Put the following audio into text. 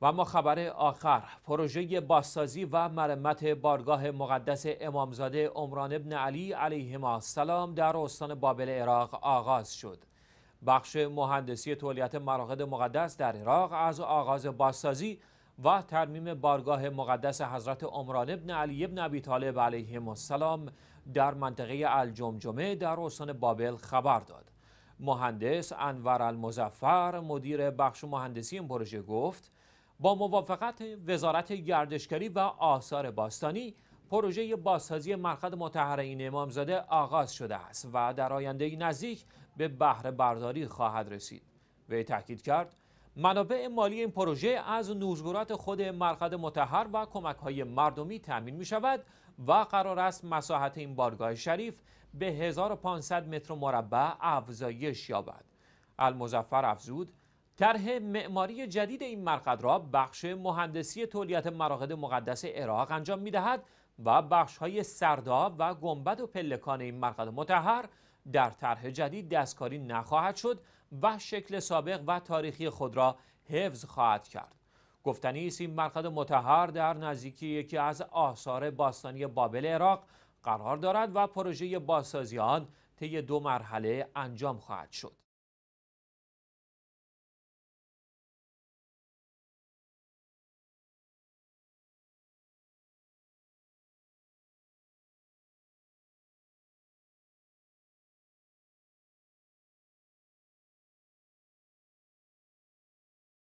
و اما خبر آخر پروژه بازسازی و مرمت بارگاه مقدس امامزاده عمران ابن علی علیه السلام در استان بابل عراق آغاز شد بخش مهندسی تولیت مراقد مقدس در عراق از آغاز بازسازی و ترمیم بارگاه مقدس حضرت عمران ابن علی ابن ابی طالب علیه السلام در منطقه الجمجمه در استان بابل خبر داد مهندس انور المزفر مدیر بخش مهندسی این پروژه گفت با موافقت وزارت گردشگری و آثار باستانی پروژه بازسازی مرقد متحرین امامزاده آغاز شده است و در آینده نزدیک به بهره برداری خواهد رسید وی تاکید کرد منابع مالی این پروژه از نوزگورات خود مرقد متحر و کمک های مردمی تأمین می شود و قرار است مساحت این بارگاه شریف به 1500 متر مربع افزایش یابد المزفر افزود طرح معماری جدید این مرقد را بخش مهندسی تولیت مراقد مقدس عراق انجام می دهد و بخش های سرداب و گنبد و پلکان این مرقد متحر در طرح جدید دستکاری نخواهد شد و شکل سابق و تاریخی خود را حفظ خواهد کرد. گفتنی است این مرقد متحر در نزدیکی یکی از آثار باستانی بابل عراق قرار دارد و پروژه بازسازی آن طی دو مرحله انجام خواهد شد.